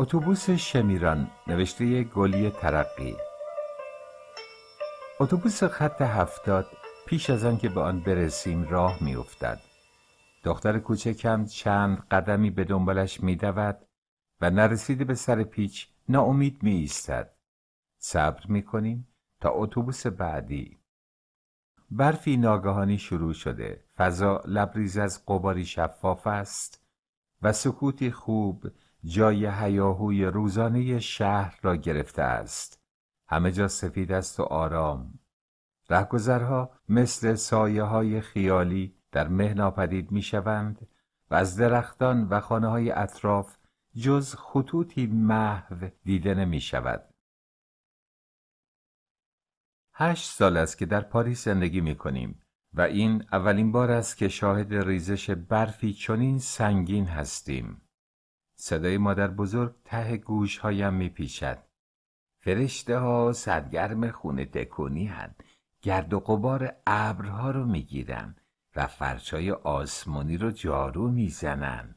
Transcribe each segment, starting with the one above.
اتوبوس شمیران نوشته گلی ترقی اتوبوس خط هفتاد پیش از آن که به آن برسیم راه میافتد دختر کوچکم چند قدمی به دنبالش دود و نرسیده به سر پیچ ناامید می ایستد صبر می کنیم تا اتوبوس بعدی برفی ناگهانی شروع شده فضا لبریز از قباری شفاف است و سکوتی خوب جای هیاهوی روزانه شهر را گرفته است همه جا سفید است و آرام رهگذرها مثل سایه های خیالی در مه ناپدید می شوند و از درختان و خانه های اطراف جز خطوطی محو دیده نمی شود. هشت سال است که در پاریس زندگی می کنیم و این اولین بار است که شاهد ریزش برفی چنین سنگین هستیم. صدای مادر بزرگ ته گوش هایم می پیشد. فرشته ها سرگرم خونه دکونی هن گرد و قبار ابرها رو می گیرن و فرشای آسمانی رو جارو می زنن.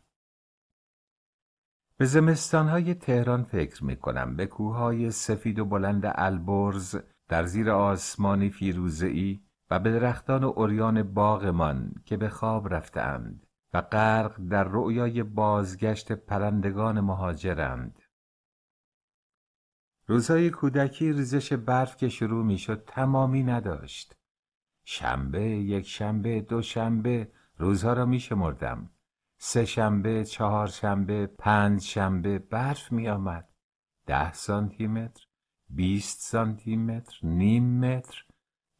به های تهران فکر می کنم به کوههای سفید و بلند البرز در زیر آسمانی ای و به درختان و اوریان باغمان که به خواب رفتند. و غرق در رویای بازگشت پرندگان مهاجرند روزهای کودکی ریزش برف که شروع میشد تمامی نداشت شنبه یک شنبه دو شنبه روزها را می شمردم سه شنبه چهار شنبه پنج شنبه برف می آمد ده سانتیمتر، متر بیست سانتی نیم متر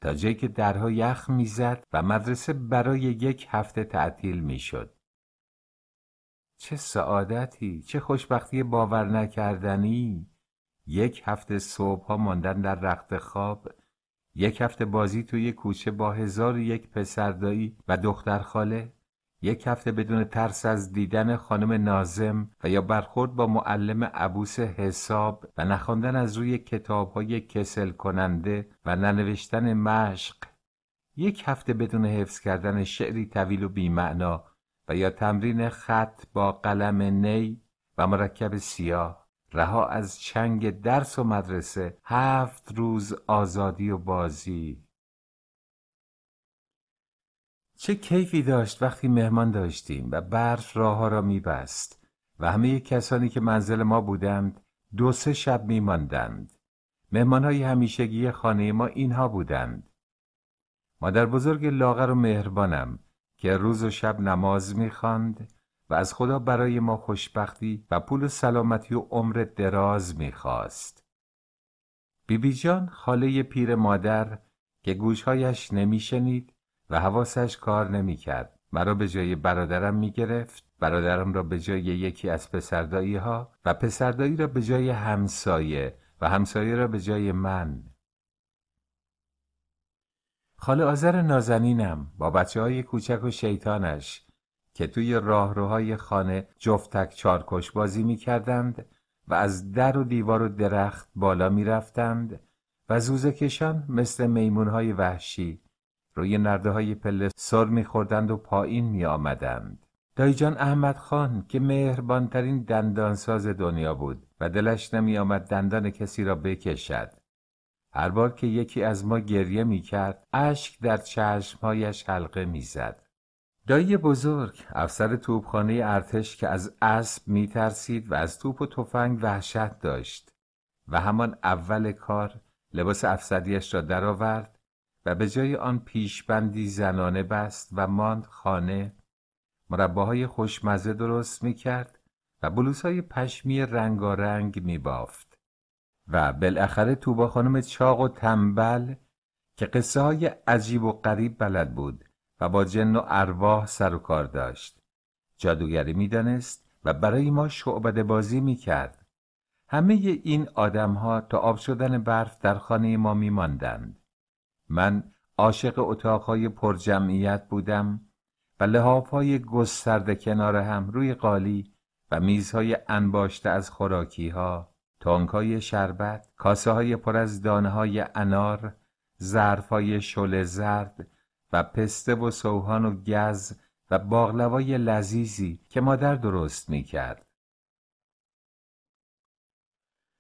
تا جایی که درها یخ میزد و مدرسه برای یک هفته تعطیل میشد. چه سعادتی، چه خوشبختی باور نکردنی. یک هفته صبح ها ماندن در رخت خواب، یک هفته بازی توی کوچه با هزار یک پسردایی و دختر خاله. یک هفته بدون ترس از دیدن خانم نازم و یا برخورد با معلم عبوس حساب و نخواندن از روی کتاب های کسل کننده و ننوشتن مشق یک هفته بدون حفظ کردن شعری طویل و بیمعنا و یا تمرین خط با قلم نی و مرکب سیاه رها از چنگ درس و مدرسه هفت روز آزادی و بازی چه کیفی داشت وقتی مهمان داشتیم و برف ها را میبست و همه کسانی که منزل ما بودند دو سه شب میماندند مهمان های همیشگی خانه ما اینها بودند مادر بزرگ لاغر و مهربانم که روز و شب نماز میخواند و از خدا برای ما خوشبختی و پول و سلامتی و عمر دراز میخواست بیبی جان خاله پیر مادر که گوشهایش نمیشنید و حواسش کار نمیکرد. مرا به جای برادرم می گرفت برادرم را به جای یکی از پسردائی ها و پسردایی را به جای همسایه و همسایه را به جای من خاله آذر نازنینم با بچه های کوچک و شیطانش که توی راهروهای خانه جفتک چارکش بازی می کردند و از در و دیوار و درخت بالا می رفتند و زوزکشان مثل میمون های وحشی روی نرده های پله سر میخوردند و پایین می آمدند. دایجان احمد خان که مهربانترین دندانساز دنیا بود و دلش نمی آمد دندان کسی را بکشد. هر بار که یکی از ما گریه می کرد، اشک در چشمهایش حلقه می زد. دایی بزرگ افسر توپخانه ارتش که از اسب می ترسید و از توپ و تفنگ وحشت داشت و همان اول کار لباس افسریش را درآورد و به جای آن پیشبندی زنانه بست و ماند خانه مرباهای خوشمزه درست می کرد و بلوسهای پشمی رنگارنگ می بافت و بالاخره تو با خانم چاق و تنبل که قصه های عجیب و غریب بلد بود و با جن و ارواح سر و کار داشت جادوگری میدانست و برای ما شعبده بازی می کرد همه این آدمها تا آب شدن برف در خانه ما می ماندند. من عاشق اتاقهای پرجمعیت بودم و لحافهای گسترده کنار هم روی قالی و میزهای انباشته از خوراکیها، ها تانکای شربت کاسه های پر از دانه های انار ظرف های شل زرد و پسته و سوهان و گز و باغلوای لذیذی که مادر درست می کرد.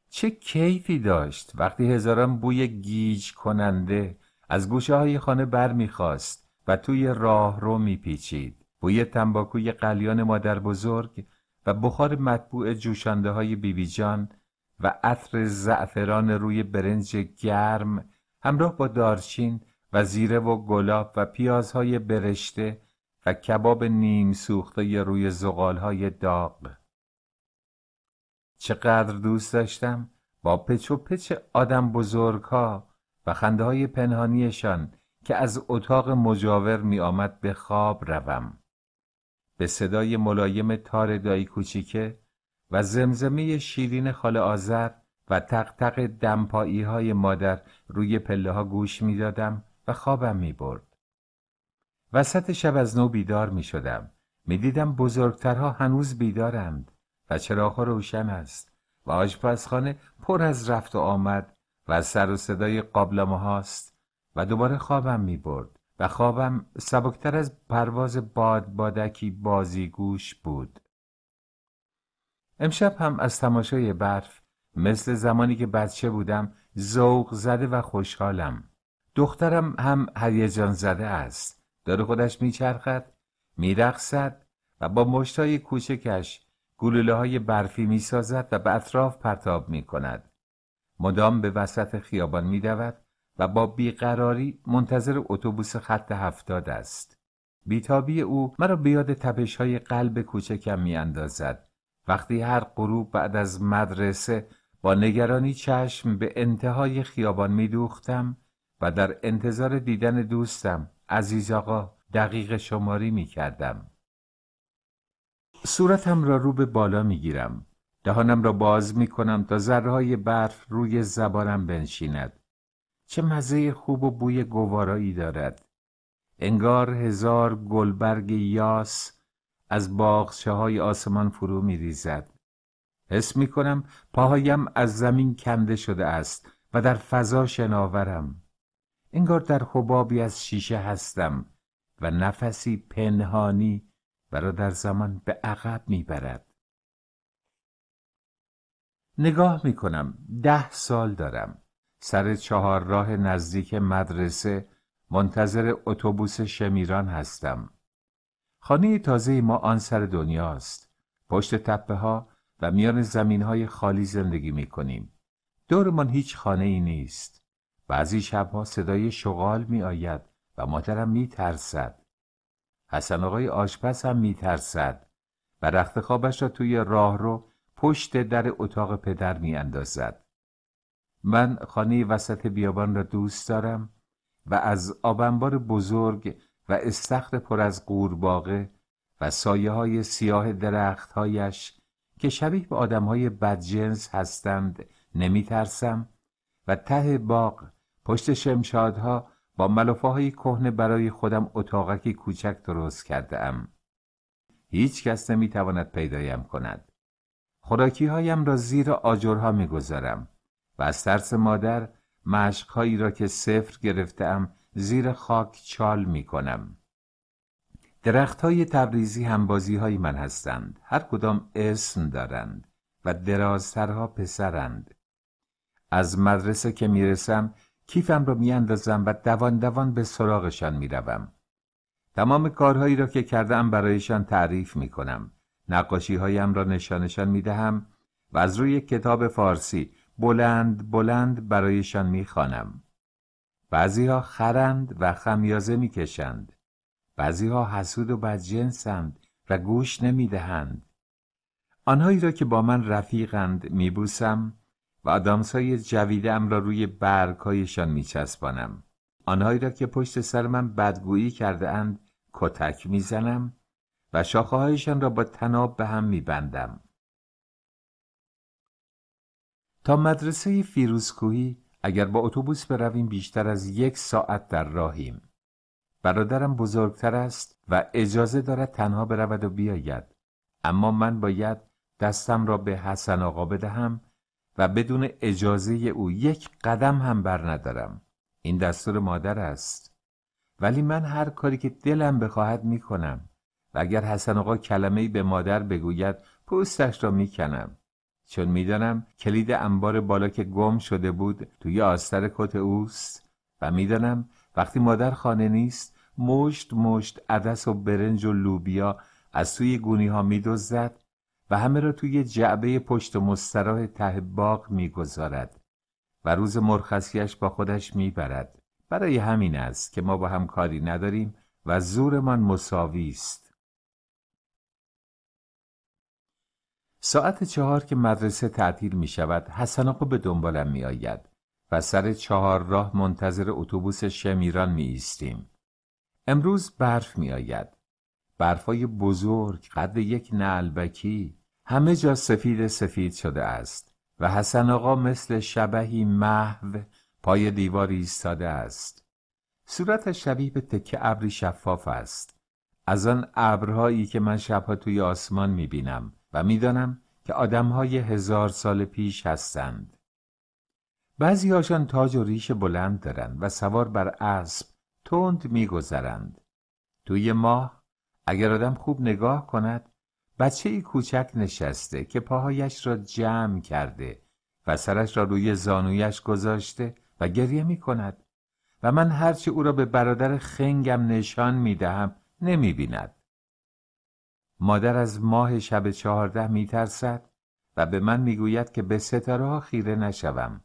چه کیفی داشت وقتی هزاران بوی گیج کننده از گوشه های خانه بر میخواست و توی راه رو میپیچید بوی تنباکوی قلیان مادر بزرگ و بخار مطبوع جوشانده های بیبی جان و عطر زعفران روی برنج گرم همراه با دارچین و زیره و گلاب و پیازهای برشته و کباب نیم سوخته روی زغال های داغ چقدر دوست داشتم با پچ و پچ آدم ها و خنده های پنهانیشان که از اتاق مجاور می آمد به خواب روم به صدای ملایم تار دایی کوچیکه و زمزمه شیرین خال آذر و تقتق دمپایی های مادر روی پله ها گوش می دادم و خوابم می برد. وسط شب از نو بیدار می شدم. می دیدم بزرگترها هنوز بیدارند و چراغ روشن است و آشپزخانه پر از رفت و آمد و سر و صدای قابلمه هاست و دوباره خوابم می برد و خوابم سبکتر از پرواز باد بادکی بازیگوش بود امشب هم از تماشای برف مثل زمانی که بچه بودم ذوق زده و خوشحالم دخترم هم هیجان زده است داره خودش میچرخد میرقصد و با مشتای کوچکش گلوله های برفی میسازد و به اطراف پرتاب می مدام به وسط خیابان می و با بیقراری منتظر اتوبوس خط هفتاد است. بیتابی او مرا به یاد تپش های قلب کوچکم می اندازد. وقتی هر غروب بعد از مدرسه با نگرانی چشم به انتهای خیابان می دوختم و در انتظار دیدن دوستم عزیز آقا دقیق شماری می کردم. صورتم را رو به بالا می گیرم دهانم را باز می کنم تا ذرهای برف روی زبانم بنشیند چه مزه خوب و بوی گوارایی دارد انگار هزار گلبرگ یاس از باغچه های آسمان فرو می ریزد حس می کنم پاهایم از زمین کنده شده است و در فضا شناورم انگار در خبابی از شیشه هستم و نفسی پنهانی برا در زمان به عقب می برد نگاه می کنم ده سال دارم سر چهار راه نزدیک مدرسه منتظر اتوبوس شمیران هستم خانه تازه ما آن سر دنیاست پشت تپه ها و میان زمین های خالی زندگی می کنیم دورمان هیچ خانه ای نیست بعضی شبها صدای شغال می آید و مادرم می ترسد حسن آقای آشپز هم می ترسد و رخت خوابش را توی راه رو پشت در اتاق پدر می اندازد. من خانه وسط بیابان را دوست دارم و از آبنبار بزرگ و استخر پر از قورباغه و سایه های سیاه درختهایش که شبیه به آدم های بدجنس هستند نمی ترسم و ته باغ پشت شمشادها با ملافه های کهنه برای خودم اتاقکی کوچک درست کرده ام. هیچ کس نمی تواند پیدایم کند. هایم را زیر آجرها میگذارم و از ترس مادر مشقهایی را که سفر گرفتم زیر خاک چال می کنم. درخت های تبریزی همبازی های من هستند. هر کدام اسم دارند و درازترها پسرند. از مدرسه که رسم کیفم را میاندازم و دوان دوان به سراغشان روم. تمام کارهایی را که کردم برایشان تعریف می کنم. نقاشی هایم را نشانشان می دهم و از روی کتاب فارسی بلند بلند برایشان می خانم. ها خرند و خمیازه می کشند. بعضیها حسود و بدجنسند و گوش نمی دهند. آنهایی را که با من رفیقند می بوسم و آدامسای ام را روی هایشان می چسبانم. آنهایی را که پشت سر من بدگویی کرده اند کتک میزنم و شاخه را با تناب به هم میبندم. تا مدرسه فیروزکوهی اگر با اتوبوس برویم بیشتر از یک ساعت در راهیم. برادرم بزرگتر است و اجازه دارد تنها برود و بیاید. اما من باید دستم را به حسن آقا بدهم و بدون اجازه او یک قدم هم بر ندارم. این دستور مادر است. ولی من هر کاری که دلم بخواهد می کنم. و اگر حسن آقا کلمه به مادر بگوید پوستش را میکنم چون میدانم کلید انبار بالا که گم شده بود توی آستر کت اوست و میدانم وقتی مادر خانه نیست مشت مشت عدس و برنج و لوبیا از سوی گونی ها میدزدد و همه را توی جعبه پشت و مستراح ته باغ میگذارد و روز مرخصیش با خودش میبرد برای همین است که ما با هم کاری نداریم و زورمان مساوی است ساعت چهار که مدرسه تعطیل می شود حسن آقا به دنبالم می آید و سر چهار راه منتظر اتوبوس شمیران می ایستیم. امروز برف می آید. برفای بزرگ قد یک نعلبکی همه جا سفید سفید شده است و حسن آقا مثل شبهی محو پای دیواری ایستاده است. صورت شبیه به تکه ابری شفاف است. از آن ابرهایی که من شبها توی آسمان می بینم و میدانم که های هزار سال پیش هستند بعضی هاشان تاج و ریش بلند دارند و سوار بر اسب تند میگذرند توی ماه اگر آدم خوب نگاه کند بچه ای کوچک نشسته که پاهایش را جمع کرده و سرش را روی زانویش گذاشته و گریه می کند و من هرچی او را به برادر خنگم نشان می دهم نمی بیند. مادر از ماه شب چهارده ترسد و به من میگوید که به ستاره خیره نشوم.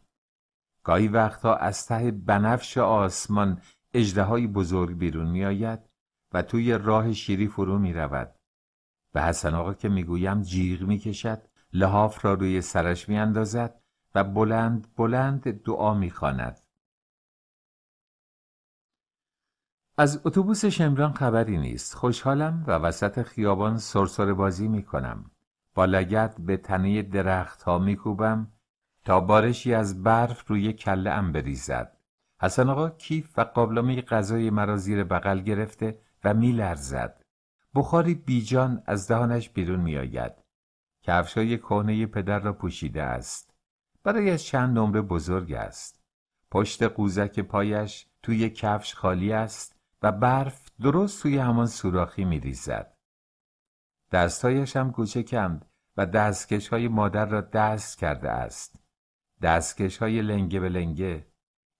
گاهی وقتها از ته بنفش آسمان های بزرگ بیرون میآید و توی راه شیری فرو می رود. به حسن آقا که میگویم جیغ کشد لحاف را روی سرش اندازد و بلند بلند دعا میخواند از اتوبوس شمران خبری نیست خوشحالم و وسط خیابان سرسره بازی می کنم با لگت به تنه درخت ها می کوبم تا بارشی از برف روی کله ام بریزد حسن آقا کیف و قابلمه غذای مرا زیر بغل گرفته و می لرزد بخاری بیجان از دهانش بیرون می آید کفشای کهنه پدر را پوشیده است از چند نمره بزرگ است پشت قوزک پایش توی کفش خالی است و برف درست سوی همان سوراخی می ریزد. دستهایش هم کوچکند و دستکش های مادر را دست کرده است. دستکش های لنگه به لنگه.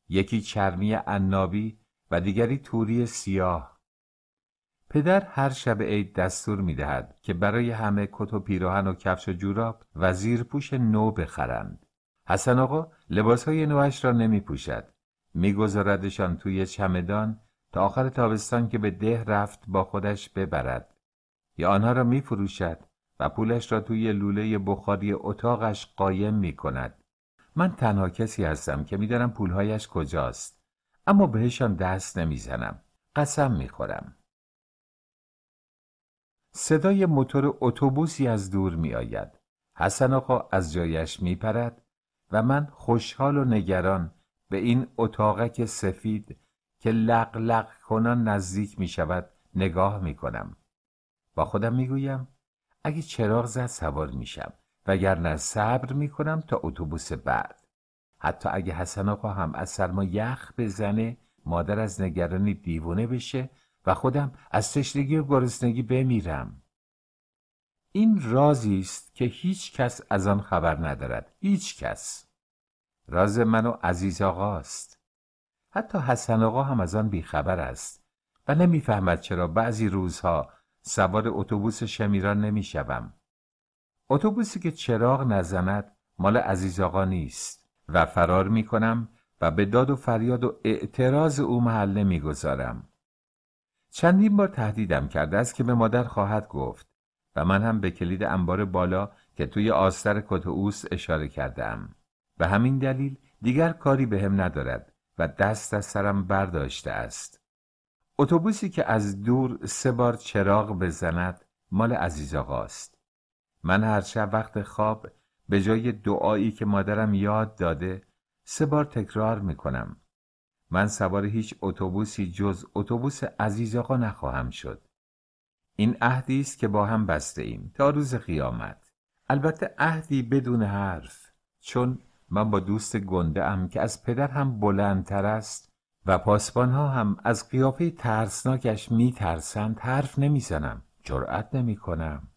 یکی چرمی اننابی و دیگری توری سیاه. پدر هر شب عید دستور می دهد که برای همه کت و پیراهن و کفش و جوراب و زیرپوش نو بخرند. حسن آقا لباس های نوش را نمی پوشد. میگذاردشان توی چمدان تا آخر تابستان که به ده رفت با خودش ببرد یا آنها را می فروشد و پولش را توی لوله بخاری اتاقش قایم می کند من تنها کسی هستم که میدانم پولهایش کجاست اما بهشان دست نمیزنم قسم میخورم صدای موتور اتوبوسی از دور می آید. حسن آقا از جایش می پرد و من خوشحال و نگران به این اتاقک سفید که لق کنان نزدیک می شود نگاه می کنم. با خودم می گویم اگه چراغ زد سوار میشم وگرنه صبر کنم تا اتوبوس بعد حتی اگه حسن آقا هم از سرما یخ بزنه مادر از نگرانی دیوونه بشه و خودم از تشنگی و گرسنگی بمیرم این رازی است که هیچ کس از آن خبر ندارد هیچ کس راز من و عزیز آقاست حتی حسن آقا هم از آن بیخبر است و نمیفهمد چرا بعضی روزها سوار اتوبوس شمیران نمیشوم اتوبوسی که چراغ نزند مال عزیز آقا نیست و فرار می کنم و به داد و فریاد و اعتراض او محل گذارم. چندین بار تهدیدم کرده است که به مادر خواهد گفت و من هم به کلید انبار بالا که توی آستر کت اشاره کردم به همین دلیل دیگر کاری به هم ندارد و دست از سرم برداشته است اتوبوسی که از دور سه بار چراغ بزند مال عزیز است من هر شب وقت خواب به جای دعایی که مادرم یاد داده سه بار تکرار میکنم من سوار هیچ اتوبوسی جز اتوبوس عزیز آقا نخواهم شد این عهدی است که با هم بسته ایم تا روز قیامت البته عهدی بدون حرف چون من با دوست گنده ام که از پدر هم بلندتر است و پاسبان ها هم از قیافه ترسناکش می ترسند حرف نمی زنم جرأت نمی کنم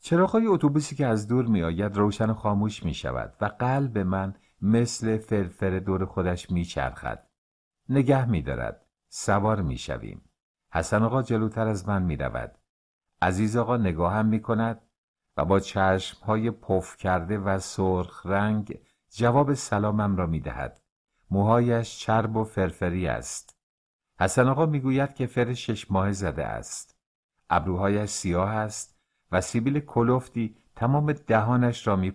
چراغهای اتوبوسی که از دور می آید روشن و خاموش می شود و قلب من مثل فرفر دور خودش می چرخد نگه می دارد سوار می شویم حسن آقا جلوتر از من می رود عزیز آقا نگاهم می کند و با چشمهای پف کرده و سرخ رنگ جواب سلامم را می دهد. موهایش چرب و فرفری است. حسن آقا می گوید که فر شش ماه زده است. ابروهایش سیاه است و سیبیل کلوفتی تمام دهانش را می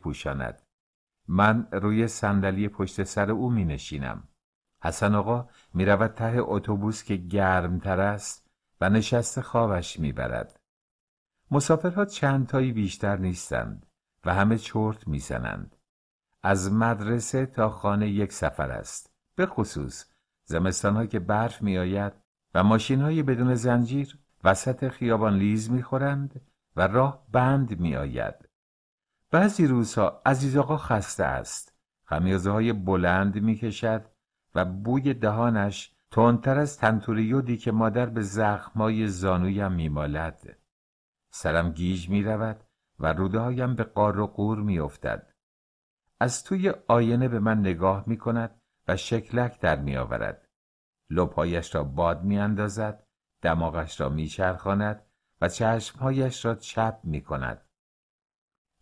من روی صندلی پشت سر او می نشینم. حسن آقا می ته اتوبوس که گرمتر است و نشست خوابش می برد. مسافرها چند تایی بیشتر نیستند و همه چرت میزنند. از مدرسه تا خانه یک سفر است. به خصوص زمستان که برف می آید و ماشین های بدون زنجیر وسط خیابان لیز می خورند و راه بند می آید. بعضی روزها عزیز آقا خسته است. خمیازه های بلند می کشد و بوی دهانش تندتر از تنتوریودی که مادر به زخمای زانویم میمالد سرم گیج می رود و رودهایم به قار و قور می افتد. از توی آینه به من نگاه می کند و شکلک در می آورد. لبهایش را باد می اندازد، دماغش را می چرخاند و چشمهایش را چپ می کند.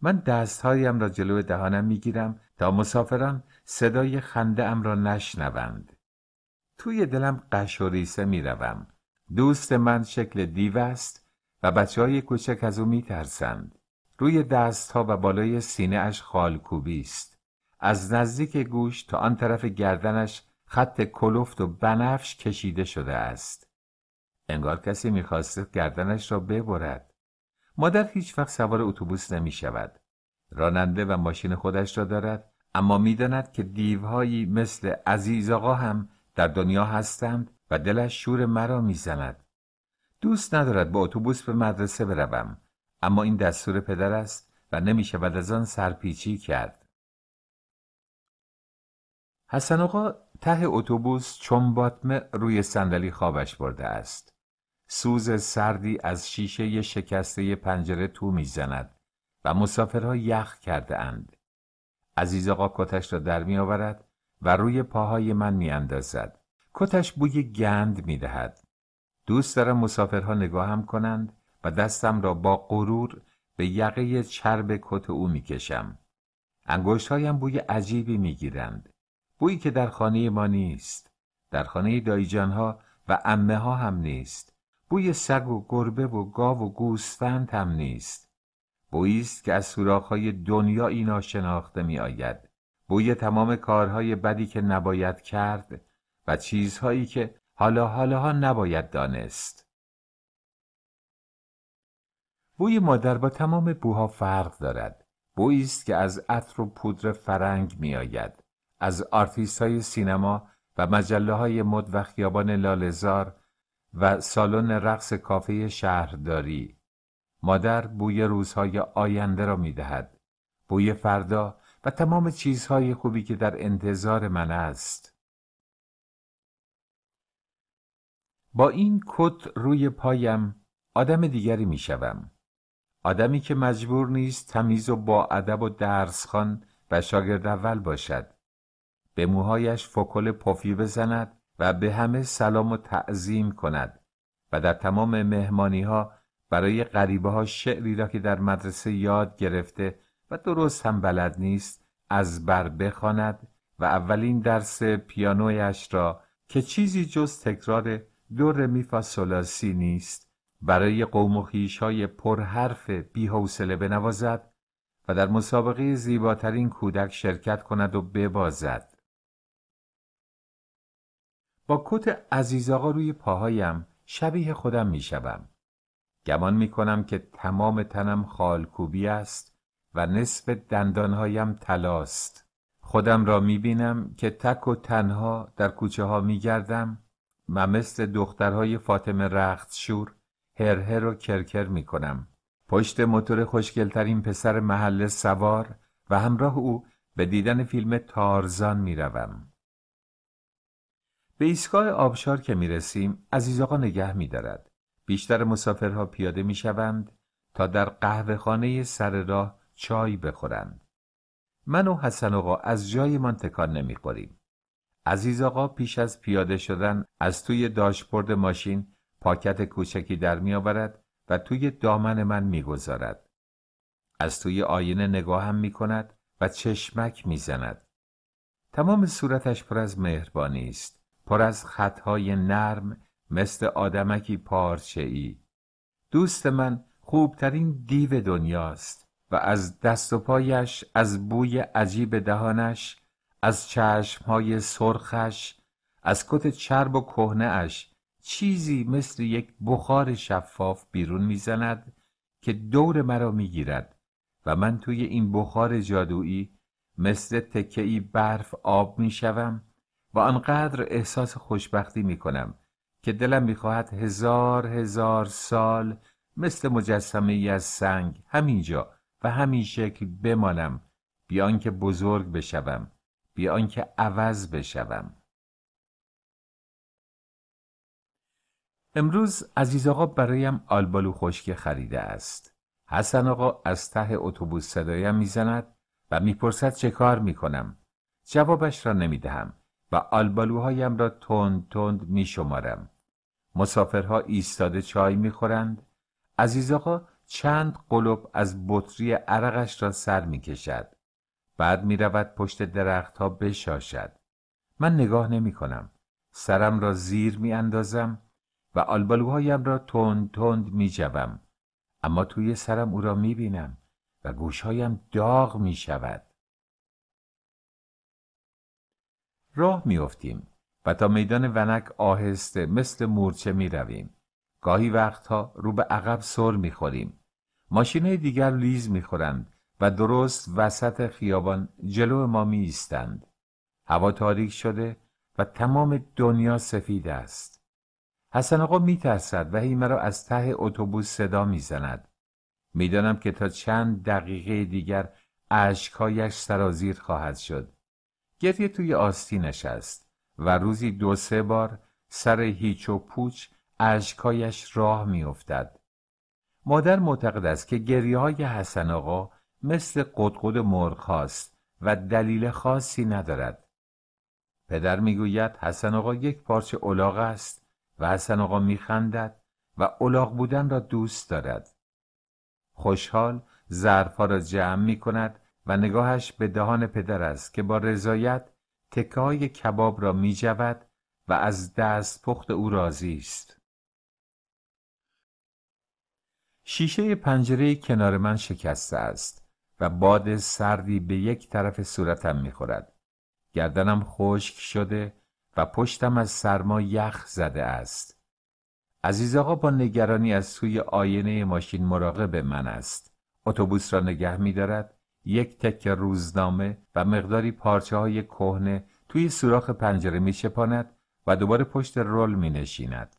من دستهایم را جلو دهانم می گیرم تا مسافران صدای خنده ام را نشنوند. توی دلم قش و می روم. دوست من شکل دیو است و بچه های کوچک از او ترسند روی دست ها و بالای سینه اش خالکوبی است. از نزدیک گوش تا آن طرف گردنش خط کلفت و بنفش کشیده شده است. انگار کسی میخواست گردنش را ببرد. مادر هیچ وقت سوار اتوبوس نمی شود. راننده و ماشین خودش را دارد اما میداند که دیوهایی مثل عزیز آقا هم در دنیا هستند و دلش شور مرا میزند. دوست ندارد با اتوبوس به مدرسه بروم اما این دستور پدر است و نمی شود از آن سرپیچی کرد حسن آقا ته اتوبوس چون باتمه روی صندلی خوابش برده است سوز سردی از شیشه شکسته پنجره تو میزند و مسافرها یخ کرده اند عزیز آقا کتش را در می آورد و روی پاهای من می اندازد. کتش بوی گند می دهد. دوست دارم مسافرها نگاهم کنند و دستم را با غرور به یقه چرب کت او میکشم هایم بوی عجیبی گیرند. بویی که در خانه ما نیست در خانه ها و امه ها هم نیست بوی سگ و گربه و گاو و گوسفند هم نیست بویی است که از های دنیا اینا شناخته می آید بوی تمام کارهای بدی که نباید کرد و چیزهایی که حالا حالاها نباید دانست. بوی مادر با تمام بوها فرق دارد. بویی است که از عطر و پودر فرنگ می آید. از آرتیست های سینما و مجله های مد و خیابان لالزار و سالن رقص کافه شهرداری. مادر بوی روزهای آینده را می دهد. بوی فردا و تمام چیزهای خوبی که در انتظار من است. با این کت روی پایم آدم دیگری میشوم آدمی که مجبور نیست تمیز و با ادب و درس درسخوان و شاگرد اول باشد به موهایش فکل پفی بزند و به همه سلام و تعظیم کند و در تمام مهمانی ها برای غریبه ها شعری را که در مدرسه یاد گرفته و درست هم بلد نیست از بر بخواند و اولین درس پیانویش را که چیزی جز تکرار دور میفا سلاسی نیست برای قوم و پر پرحرف حوصله بنوازد و در مسابقه زیباترین کودک شرکت کند و ببازد با کت عزیز آقا روی پاهایم شبیه خودم میشوم گمان میکنم که تمام تنم خالکوبی است و نصف دندانهایم تلاست خودم را میبینم که تک و تنها در کوچه ها میگردم و مثل دخترهای فاطمه رختشور هر و کرکر می کنم. پشت موتور خوشگلترین پسر محله سوار و همراه او به دیدن فیلم تارزان می روم. به ایستگاه آبشار که می رسیم عزیز آقا نگه می دارد. بیشتر مسافرها پیاده می شوند تا در قهوه خانه سر راه چای بخورند. من و حسن آقا از جایمان تکان نمی خوریم. عزیز آقا پیش از پیاده شدن از توی داشبورد ماشین پاکت کوچکی در می آورد و توی دامن من می گذارد. از توی آینه نگاهم می کند و چشمک می زند. تمام صورتش پر از مهربانی است. پر از خطهای نرم مثل آدمکی پارچه ای. دوست من خوبترین دیو دنیاست و از دست و پایش از بوی عجیب دهانش از چشمهای سرخش از کت چرب و کهنه اش چیزی مثل یک بخار شفاف بیرون میزند که دور مرا میگیرد و من توی این بخار جادویی مثل تکه ای برف آب میشوم و آنقدر احساس خوشبختی میکنم که دلم میخواهد هزار هزار سال مثل مجسمه ای از سنگ همینجا و همین شکل بمانم بیان که بزرگ بشوم بی آنکه عوض بشوم امروز عزیز آقا برایم آلبالو خشک خریده است حسن آقا از ته اتوبوس صدایم میزند و میپرسد چه کار میکنم جوابش را نمیدهم و آلبالوهایم را تند تند میشمارم مسافرها ایستاده چای میخورند عزیز آقا چند قلب از بطری عرقش را سر میکشد بعد می رود پشت درخت ها بشاشد من نگاه نمی کنم سرم را زیر می اندازم و آلبالوهایم را تند تند می جوم. اما توی سرم او را می بینم و گوشهایم داغ می شود راه می افتیم و تا میدان ونک آهسته مثل مورچه می رویم گاهی وقتها رو به عقب سر می خوریم ماشینه دیگر لیز می خورند و درست وسط خیابان جلو ما می ایستند. هوا تاریک شده و تمام دنیا سفید است. حسن آقا می ترسد و هی را از ته اتوبوس صدا می زند. می دانم که تا چند دقیقه دیگر اشکهایش سرازیر خواهد شد. گریه توی آستینش است و روزی دو سه بار سر هیچ و پوچ اشکهایش راه می افتد. مادر معتقد است که گریه های حسن آقا مثل قدقد مرغ هاست و دلیل خاصی ندارد پدر میگوید حسن آقا یک پارچه الاغ است و حسن آقا میخندد و الاغ بودن را دوست دارد خوشحال ظرفها را جمع می کند و نگاهش به دهان پدر است که با رضایت تکای کباب را می جود و از دست پخت او راضی است. شیشه پنجره کنار من شکسته است و باد سردی به یک طرف صورتم میخورد گردنم خشک شده و پشتم از سرما یخ زده است عزیز آقا با نگرانی از سوی آینه ماشین مراقب من است اتوبوس را نگه دارد یک تک روزنامه و مقداری پارچه های کهنه توی سوراخ پنجره می شپاند و دوباره پشت رول می نشیند.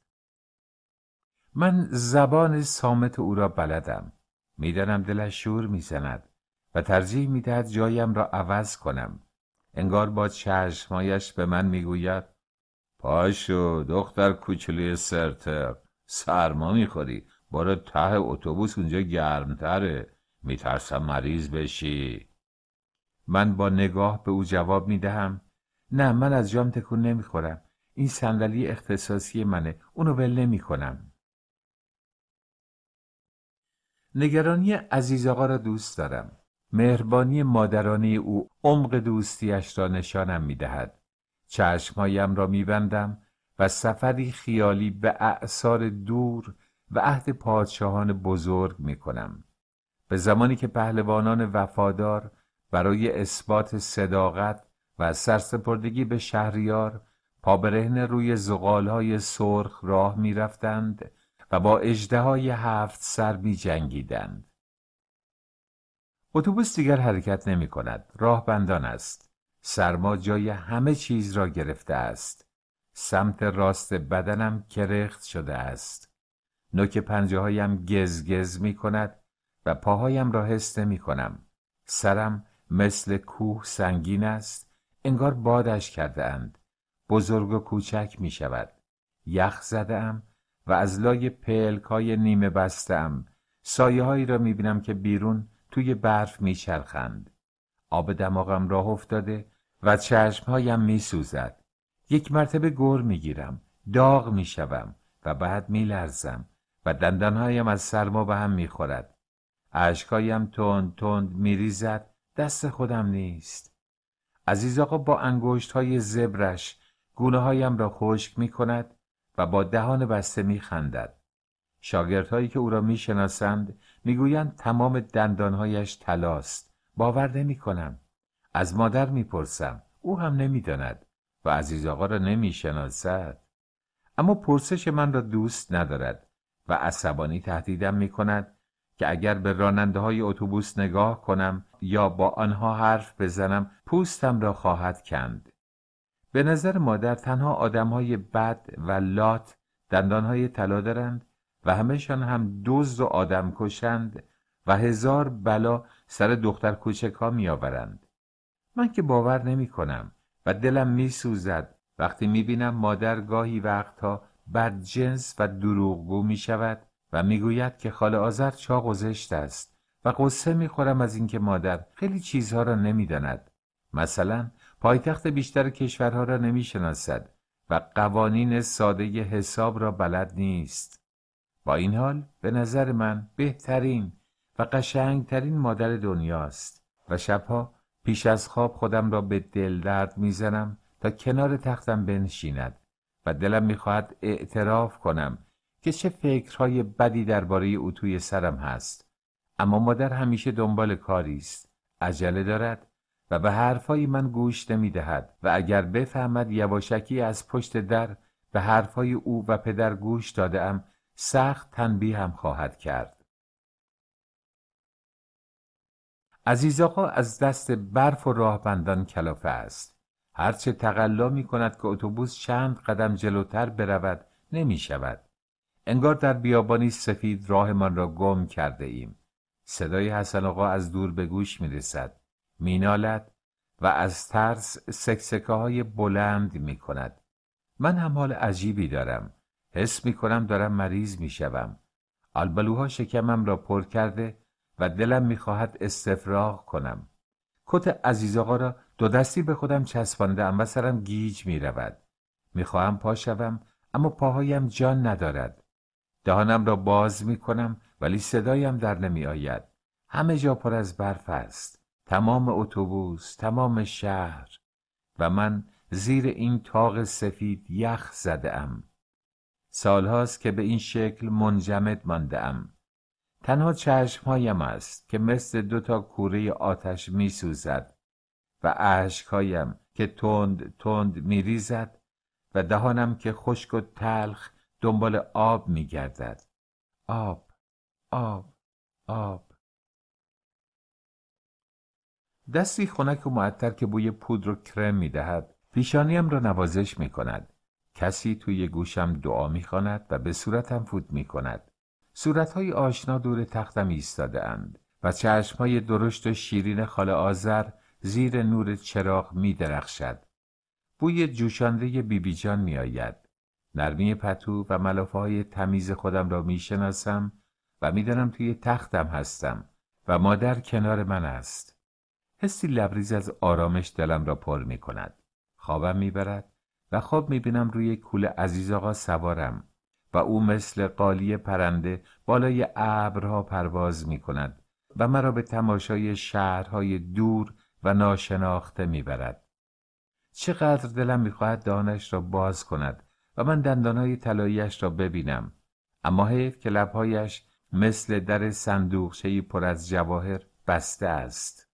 من زبان سامت او را بلدم. میدانم دلش شور میزند و ترجیح میدهد جایم را عوض کنم انگار با چشمایش به من میگوید پاشو دختر کوچولوی سرتر سرما میخوری برو ته اتوبوس اونجا گرمتره میترسم مریض بشی من با نگاه به او جواب میدهم نه من از جام تکون نمیخورم این صندلی اختصاصی منه اونو ول نمیکنم نگرانی عزیز آقا را دوست دارم مهربانی مادرانه او عمق دوستیش را نشانم می دهد. چشمهایم را می بندم و سفری خیالی به اعثار دور و عهد پادشاهان بزرگ می کنم. به زمانی که پهلوانان وفادار برای اثبات صداقت و سرسپردگی به شهریار پابرهن روی زغالهای سرخ راه می رفتند و با اجده های هفت سر می جنگیدند. اتوبوس دیگر حرکت نمی کند. راه بندان است. سرما جای همه چیز را گرفته است. سمت راست بدنم کرخت شده است. نوک پنجه هایم گزگز گز می کند و پاهایم را حس می کنم. سرم مثل کوه سنگین است. انگار بادش کرده اند. بزرگ و کوچک می شود. یخ زده ام و از لای پلک های نیمه بستم سایه هایی را می بینم که بیرون توی برف میچرخند آب دماغم راه افتاده و چشمهایم میسوزد یک مرتبه گر میگیرم داغ میشوم و بعد میلرزم و دندانهایم از سرما به هم میخورد اشکایم تند تند میریزد دست خودم نیست عزیز آقا با انگشت های زبرش گونه هایم را خشک می کند و با دهان بسته می خندد. شاگرد هایی که او را می شناسند میگویند تمام دندانهایش تلاست باور نمی کنم از مادر میپرسم او هم نمیداند و عزیز آقا را نمیشناسد اما پرسش من را دوست ندارد و عصبانی تهدیدم می کند که اگر به راننده های اتوبوس نگاه کنم یا با آنها حرف بزنم پوستم را خواهد کند به نظر مادر تنها آدم های بد و لات دندان های طلا دارند و همهشان هم دوز و آدم کشند و هزار بلا سر دختر کوچک ها می آورند. من که باور نمی کنم و دلم می سوزد وقتی می بینم مادر گاهی وقتها بد جنس و دروغگو می شود و می گوید که خال آزر چاق و است و قصه می خورم از اینکه مادر خیلی چیزها را نمی داند. مثلا پایتخت بیشتر کشورها را نمی شناسد و قوانین ساده حساب را بلد نیست. با این حال به نظر من بهترین و قشنگترین مادر دنیاست و شبها پیش از خواب خودم را به دل درد میزنم تا کنار تختم بنشیند و دلم میخواهد اعتراف کنم که چه فکرهای بدی درباره او توی سرم هست اما مادر همیشه دنبال کاری است عجله دارد و به حرفهای من گوش نمیدهد و اگر بفهمد یواشکی از پشت در به حرفهای او و پدر گوش دادهام سخت تنبیه هم خواهد کرد عزیز آقا از دست برف و راهبندان کلافه است هرچه تقلا می کند که اتوبوس چند قدم جلوتر برود نمی شود انگار در بیابانی سفید راهمان را گم کرده ایم صدای حسن آقا از دور به گوش می رسد می نالد و از ترس سکسکه های بلند می کند من هم حال عجیبی دارم حس می کنم دارم مریض می شوم. آلبالوها شکمم را پر کرده و دلم میخواهد استفراغ کنم. کت عزیز آقا را دو دستی به خودم چسبانده ام و سرم گیج می رود. می خواهم پا شوم اما پاهایم جان ندارد. دهانم را باز می کنم ولی صدایم در نمی آید. همه جا پر از برف است. تمام اتوبوس، تمام شهر و من زیر این تاق سفید یخ زده ام. سالهاست که به این شکل منجمد مانده ام. تنها هایم است که مثل دو تا کوره آتش می سوزد و هایم که تند تند می ریزد و دهانم که خشک و تلخ دنبال آب می گردد. آب، آب، آب. دستی خنک و معطر که بوی پودر و کرم می دهد پیشانیم را نوازش می کند کسی توی گوشم دعا میخواند و به صورتم فوت میکند صورتهای آشنا دور تختم ایستاده اند و چشمهای درشت و شیرین خاله آذر زیر نور چراغ می بوی جوشانده بیبی بی جان می آید. نرمی پتو و ملافه های تمیز خودم را می شناسم و می دانم توی تختم هستم و مادر کنار من است. حسی لبریز از آرامش دلم را پر می کند. خوابم می برد و خواب میبینم روی کول عزیز آقا سوارم و او مثل قالی پرنده بالای ابرها پرواز می کند و مرا به تماشای شهرهای دور و ناشناخته میبرد. چقدر دلم میخواهد دانش را باز کند و من دندانهای تلاییش را ببینم اما حیف که لبهایش مثل در صندوقچهای پر از جواهر بسته است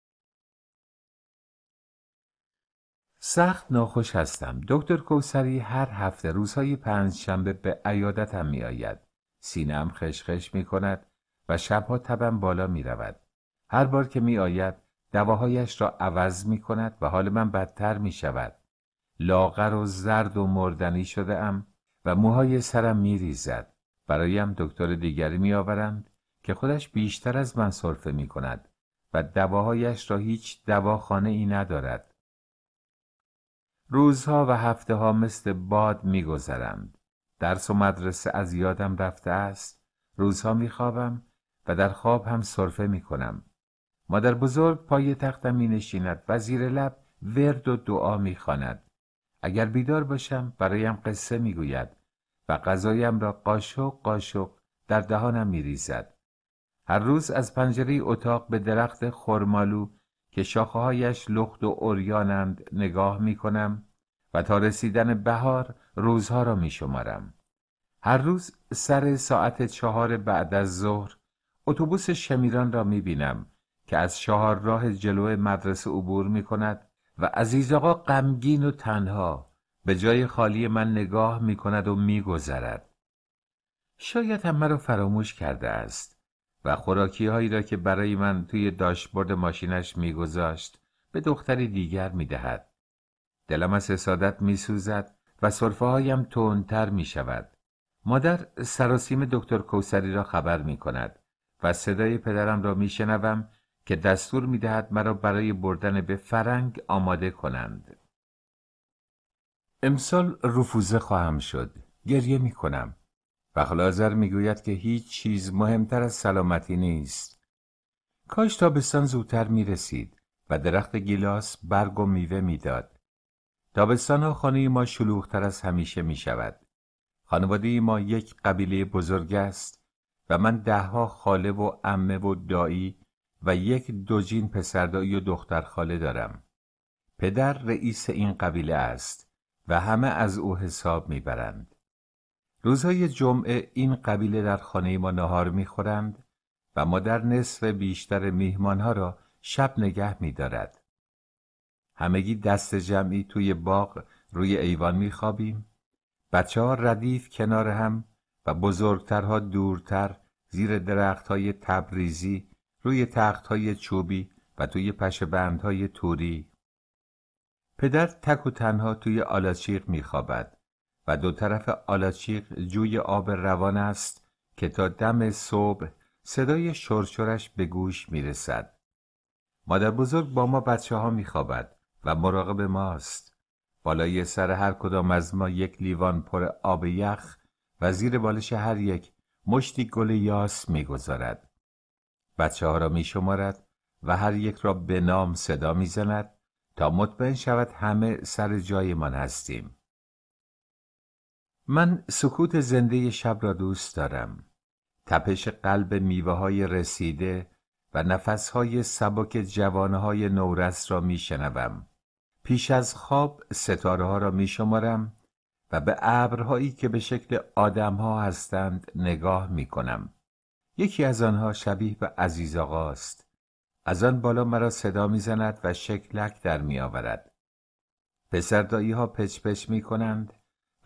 سخت ناخوش هستم دکتر کوسری هر هفته روزهای شنبه به عیادتم می آید سینم خشخش می کند و شبها تبم بالا می رود هر بار که می آید دواهایش را عوض می کند و حال من بدتر می شود لاغر و زرد و مردنی شده ام و موهای سرم می ریزد برایم دکتر دیگری می آورند که خودش بیشتر از من صرفه می کند و دواهایش را هیچ دواخانه ای ندارد روزها و هفته ها مثل باد می درس و مدرسه از یادم رفته است روزها می خوابم و در خواب هم صرفه می کنم مادر بزرگ پای تختم می نشیند و زیر لب ورد و دعا می خاند. اگر بیدار باشم برایم قصه می گوید و غذایم را قاشق قاشق در دهانم می ریزد. هر روز از پنجره اتاق به درخت خرمالو که شاخههایش لخت و اوریانند نگاه می کنم و تا رسیدن بهار روزها را می شمارم. هر روز سر ساعت چهار بعد از ظهر اتوبوس شمیران را می بینم که از چهار راه جلو مدرسه عبور می کند و عزیز آقا غمگین و تنها به جای خالی من نگاه می کند و می گذرد. شاید هم مرا فراموش کرده است و خوراکی هایی را که برای من توی داشبورد ماشینش میگذاشت به دختری دیگر میدهد. دلم از حسادت میسوزد و صرفه هایم تندتر می شود. مادر سراسیم دکتر کوسری را خبر می کند و صدای پدرم را می که دستور می دهد مرا برای بردن به فرنگ آماده کنند. امسال رفوزه خواهم شد. گریه می و خلازر میگوید که هیچ چیز مهمتر از سلامتی نیست. کاش تابستان زودتر می رسید و درخت گیلاس برگ و میوه میداد. تابستان ها خانه ما شلوغتر از همیشه می شود. خانواده ما یک قبیله بزرگ است و من دهها خاله و امه و دایی و یک دوجین پسردایی و دختر خاله دارم. پدر رئیس این قبیله است و همه از او حساب میبرند. روزهای جمعه این قبیله در خانه ما نهار میخورند و مادر نصف بیشتر میهمانها را شب نگه میدارد. همگی دست جمعی توی باغ روی ایوان میخوابیم. بچه ها ردیف کنار هم و بزرگترها دورتر زیر درخت های تبریزی روی تخت های چوبی و توی بند های توری. پدر تک و تنها توی آلاچیق میخوابد. و دو طرف آلاچیق جوی آب روان است که تا دم صبح صدای شرشرش به گوش می رسد. مادر بزرگ با ما بچه ها می خوابد و مراقب ماست. بالای سر هر کدام از ما یک لیوان پر آب یخ و زیر بالش هر یک مشتی گل یاس می گذارد. بچه ها را می شمارد و هر یک را به نام صدا می زند تا مطمئن شود همه سر جایمان هستیم. من سکوت زنده شب را دوست دارم تپش قلب میوه های رسیده و نفس های سبک جوانه های نورس را می شنبم پیش از خواب ستاره ها را می شمارم و به ابرهایی که به شکل آدم ها هستند نگاه می کنم. یکی از آنها شبیه به عزیز آقاست. از آن بالا مرا صدا می زند و شکلک در می آورد. پسردائی ها پچ پچ می کنند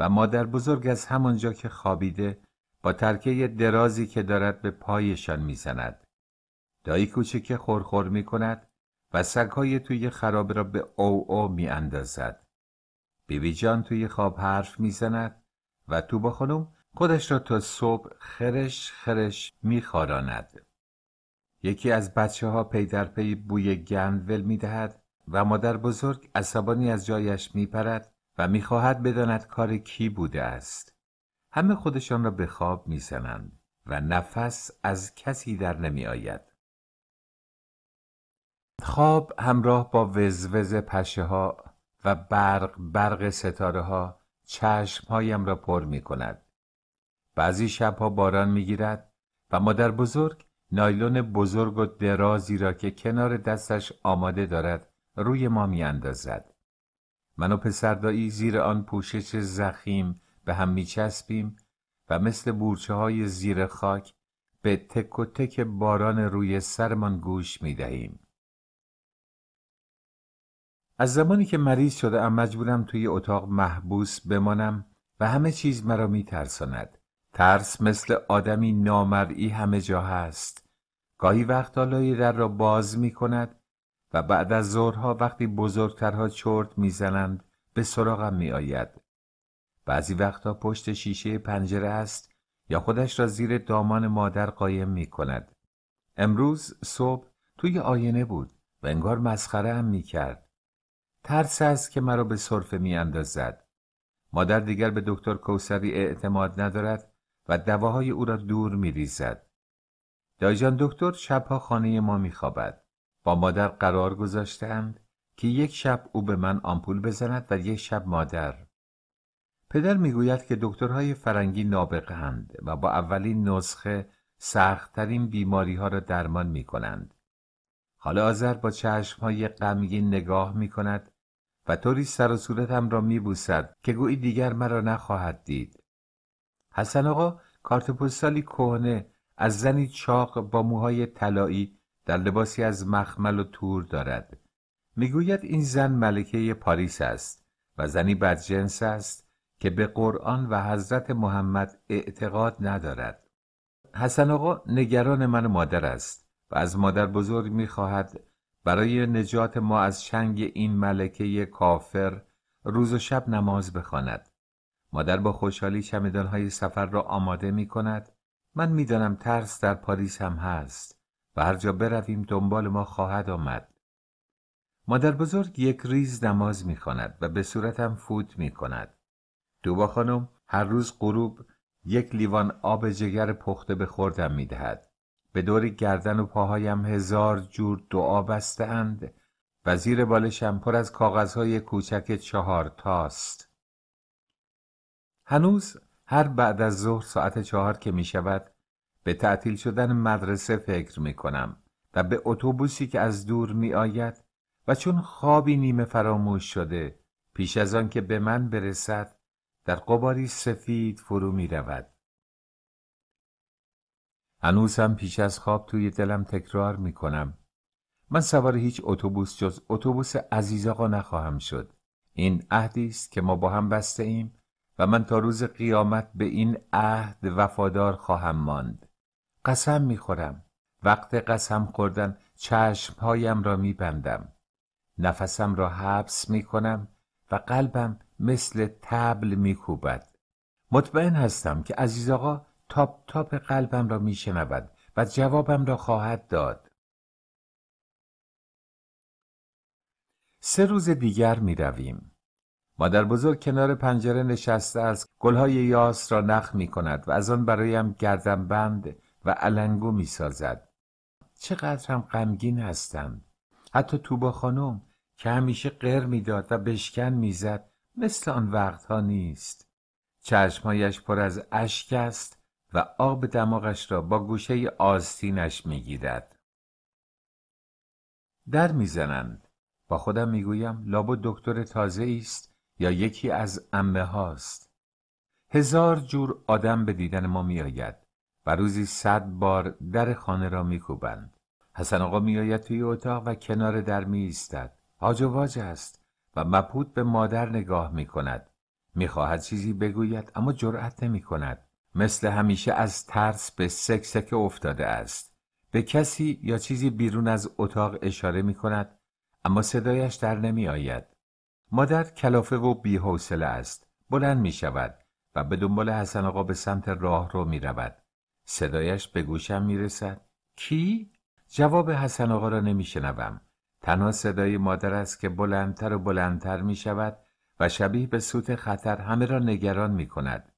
و مادر بزرگ از همانجا که خوابیده با ترکه درازی که دارد به پایشان میزند. دایی که خورخور می کند و سگهای توی خراب را به او او می اندازد. بیبی جان توی خواب حرف میزند و تو خانم خودش را تا صبح خرش خرش میخاراند. یکی از بچه ها پی در پی بوی گند ول می دهد و مادر بزرگ عصبانی از جایش می پرد و میخواهد بداند کار کی بوده است همه خودشان را به خواب میزنند و نفس از کسی در نمی آید خواب همراه با وزوز پشه ها و برق برق ستاره ها هایم را پر می کند بعضی شبها باران می گیرد و مادر بزرگ نایلون بزرگ و درازی را که کنار دستش آماده دارد روی ما می اندازد. من و پسردایی زیر آن پوشش زخیم به هم میچسبیم و مثل بورچه های زیر خاک به تک و تک باران روی سرمان گوش می دهیم. از زمانی که مریض شده ام مجبورم توی اتاق محبوس بمانم و همه چیز مرا می ترساند. ترس مثل آدمی نامرئی همه جا هست. گاهی وقت لای در را باز می کند و بعد از ظهرها وقتی بزرگترها چرت میزنند به سراغم میآید بعضی وقتها پشت شیشه پنجره است یا خودش را زیر دامان مادر قایم می کند. امروز صبح توی آینه بود و انگار مسخره هم می کرد. ترس است که مرا به صرفه می اندازد. مادر دیگر به دکتر کوسری اعتماد ندارد و دواهای او را دور می ریزد. دایجان دکتر شبها خانه ما می خوابد. با مادر قرار گذاشتند که یک شب او به من آمپول بزند و یک شب مادر پدر میگوید که دکترهای فرنگی هند و با اولین نسخه سختترین بیماری ها را درمان می کنند. حالا آذر با چشم های غمگین نگاه می کند و طوری سر و صورتم را می بوسد که گویی دیگر مرا نخواهد دید. حسن آقا کارت کهنه از زنی چاق با موهای طلایی در لباسی از مخمل و تور دارد میگوید این زن ملکه پاریس است و زنی بدجنس است که به قرآن و حضرت محمد اعتقاد ندارد حسن آقا نگران من و مادر است و از مادر بزرگ میخواهد برای نجات ما از چنگ این ملکه کافر روز و شب نماز بخواند. مادر با خوشحالی های سفر را آماده می کند. من میدانم ترس در پاریس هم هست. و هر جا برویم دنبال ما خواهد آمد مادر بزرگ یک ریز نماز می کند و به صورتم فوت می کند دوبا خانم هر روز غروب یک لیوان آب جگر پخته به خوردم می دهد به دور گردن و پاهایم هزار جور دعا بسته اند و زیر بالشم پر از کاغذهای کوچک چهار تاست هنوز هر بعد از ظهر ساعت چهار که می شود به تعطیل شدن مدرسه فکر می کنم و به اتوبوسی که از دور می آید و چون خوابی نیمه فراموش شده پیش از آن که به من برسد در قباری سفید فرو می رود. هنوز هم پیش از خواب توی دلم تکرار می کنم. من سوار هیچ اتوبوس جز اتوبوس عزیز نخواهم شد. این عهدی است که ما با هم بسته ایم و من تا روز قیامت به این عهد وفادار خواهم ماند. قسم می خورم وقت قسم خوردن چشمهایم را بندم نفسم را حبس میکنم و قلبم مثل تبل میکوبد مطمئن هستم که عزیز آقا تاپ تاپ قلبم را میشنود و جوابم را خواهد داد سه روز دیگر می رویم. مادر بزرگ کنار پنجره نشسته است گلهای یاس را نخ می کند و از آن برایم گردم بند. و علنگو می سازد. چقدر هم غمگین هستم. حتی با خانم که همیشه قر میداد و بشکن میزد مثل آن وقتها نیست. چشمایش پر از اشک است و آب دماغش را با گوشه آستینش گیرد. در میزنند. با خودم میگویم لابو دکتر تازه است یا یکی از امه هاست. هزار جور آدم به دیدن ما میآید. و روزی صد بار در خانه را میکوبند حسن آقا میآید توی اتاق و کنار در می حاج و است و مبهوت به مادر نگاه میکند میخواهد چیزی بگوید اما جرأت نمی کند. مثل همیشه از ترس به سکسک افتاده است به کسی یا چیزی بیرون از اتاق اشاره می کند اما صدایش در نمی آید. مادر کلافه و حوصله است بلند می شود و به دنبال حسن آقا به سمت راه رو می رود صدایش به گوشم میرسد کی؟ جواب حسن آقا را نمیشنوم تنها صدای مادر است که بلندتر و بلندتر می شود و شبیه به سوت خطر همه را نگران می کند.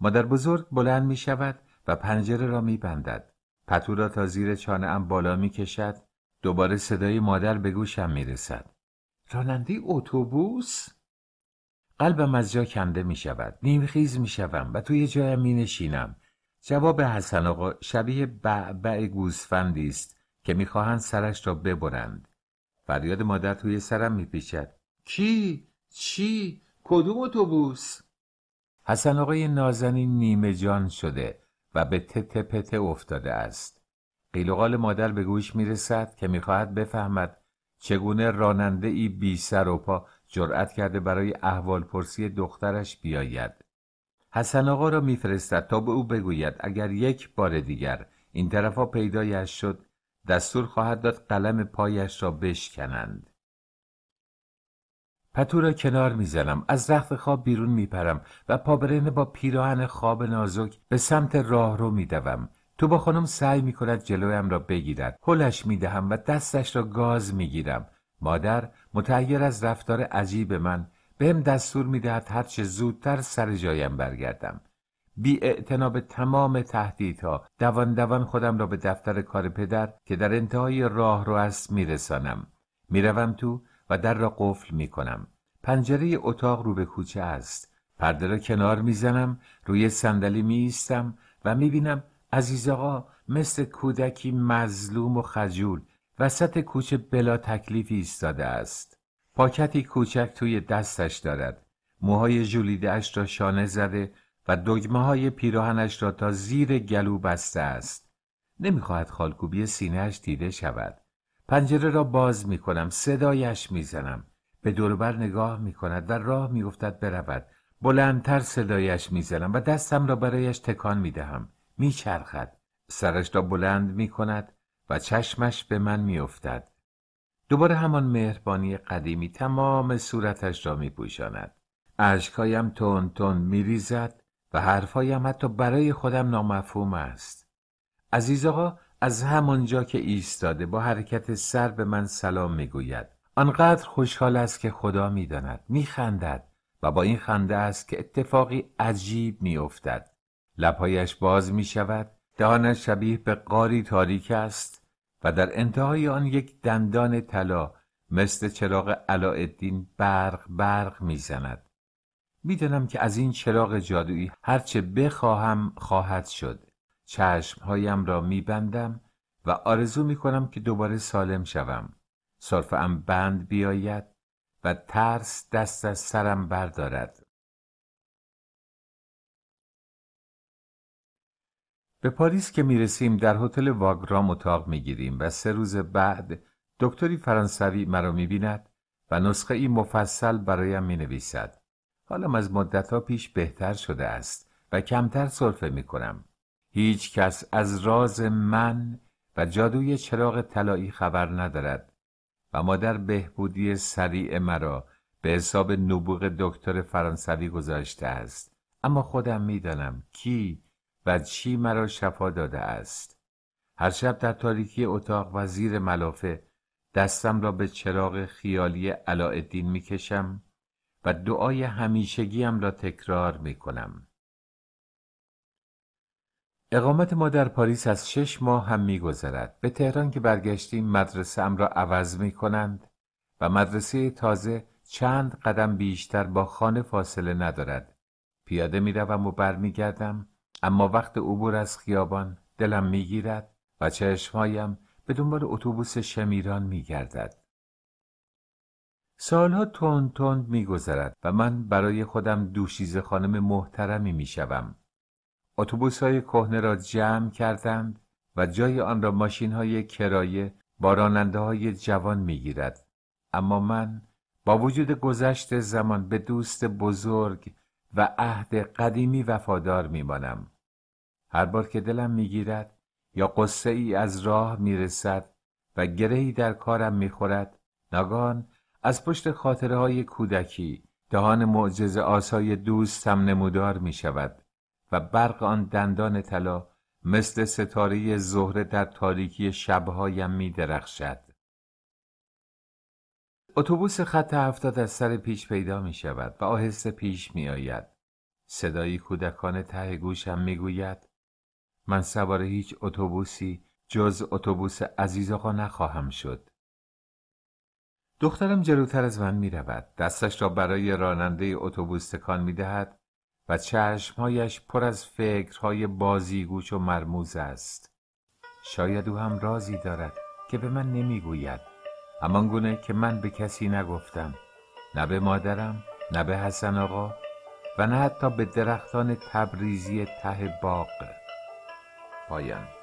مادر بزرگ بلند می شود و پنجره را می بندد. پتو را تا زیر چانه ام بالا می کشد. دوباره صدای مادر به گوشم می رسد. راننده اتوبوس؟ قلبم از جا کنده می شود. نیمخیز می شود و توی جایم می نشینم. جواب حسن آقا شبیه بعبع گوسفندی است که میخواهند سرش را ببرند فریاد مادر توی سرم میپیچد کی چی کدوم اتوبوس حسن آقای نازنی نیمه جان شده و به تت پته افتاده است قیلوغال مادر به گوش میرسد که میخواهد بفهمد چگونه راننده ای بی سر و پا جرأت کرده برای پرسی دخترش بیاید حسن آقا را میفرستد تا به او بگوید اگر یک بار دیگر این طرفا پیدایش شد دستور خواهد داد قلم پایش را بشکنند پتو را کنار میزنم از رخت خواب بیرون میپرم و پابرین با پیراهن خواب نازک به سمت راه رو میدوم تو با خانم سعی میکند جلویم را بگیرد هلش میدهم و دستش را گاز میگیرم مادر متعیر از رفتار عجیب من بهم دستور میدهد هرچه زودتر سر جایم برگردم بی به تمام تهدیدها دوان دوان خودم را به دفتر کار پدر که در انتهای راه رو است میرسانم میروم تو و در را قفل میکنم پنجره اتاق رو به کوچه است پرده را کنار میزنم روی صندلی میایستم و میبینم عزیز آقا مثل کودکی مظلوم و خجول وسط کوچه بلا تکلیفی ایستاده است پاکتی کوچک توی دستش دارد موهای جولیده اش را شانه زده و دگمه های پیراهنش را تا زیر گلو بسته است نمیخواهد خالکوبی سینهش دیده شود پنجره را باز می کنم صدایش میزنم به دوربر نگاه می کند و راه افتد برود بلندتر صدایش می زنم و دستم را برایش تکان می می چرخد. سرش را بلند می کند و چشمش به من افتد. دوباره همان مهربانی قدیمی تمام صورتش را می پوشاند. عشقایم تون تون می ریزد و حرفایم حتی برای خودم نامفهوم است. عزیز آقا از همانجا که ایستاده با حرکت سر به من سلام می گوید. آنقدر خوشحال است که خدا می داند. می خندد و با این خنده است که اتفاقی عجیب می افتد. لبهایش باز می شود. دهانش شبیه به قاری تاریک است و در انتهای آن یک دندان طلا مثل چراغ علاءالدین برق برق میزند میدانم که از این چراغ جادویی هرچه بخواهم خواهد شد چشمهایم را میبندم و آرزو کنم که دوباره سالم شوم صرفم بند بیاید و ترس دست از سرم بردارد به پاریس که میرسیم در هتل واگرام اتاق میگیریم و سه روز بعد دکتری فرانسوی مرا میبیند و نسخه ای مفصل برایم می نویسد. حالم از مدتها پیش بهتر شده است و کمتر صرفه می کنم. هیچ کس از راز من و جادوی چراغ طلایی خبر ندارد و مادر بهبودی سریع مرا به حساب نبوغ دکتر فرانسوی گذاشته است. اما خودم میدانم کی چی مرا شفا داده است هر شب در تاریکی اتاق و زیر ملافه دستم را به چراغ خیالی علاءالدین میکشم و دعای همیشگیم را تکرار میکنم اقامت ما در پاریس از شش ماه هم میگذرد به تهران که برگشتیم مدرسه ام را عوض می کنند و مدرسه تازه چند قدم بیشتر با خانه فاصله ندارد پیاده می روم و برمیگردم اما وقت عبور از خیابان دلم میگیرد و چشمهایم به دنبال اتوبوس شمیران میگردد سالها تند تند میگذرد و من برای خودم دوشیز خانم محترمی میشوم اتوبوس های کهنه را جمع کردند و جای آن را ماشین های کرایه با راننده های جوان میگیرد اما من با وجود گذشت زمان به دوست بزرگ و عهد قدیمی وفادار میمانم هر بار که دلم میگیرد یا قصه ای از راه میرسد و گرهی در کارم میخورد نگان از پشت خاطره های کودکی دهان معجز آسای دوستم نمودار می شود و برق آن دندان طلا مثل ستاره زهره در تاریکی شبهایم می درخشد. اتوبوس خط هفتاد از سر پیش پیدا می شود و آهسته پیش می آید. صدایی کودکان ته گوشم می گوید من سوار هیچ اتوبوسی جز اتوبوس عزیز نخواهم شد. دخترم جلوتر از من می رود. دستش را برای راننده اتوبوس تکان می دهد و چشمهایش پر از فکرهای بازیگوش و مرموز است. شاید او هم رازی دارد که به من گوید همان گونه که من به کسی نگفتم نه به مادرم نه به حسن آقا و نه حتی به درختان تبریزی ته باغ پایان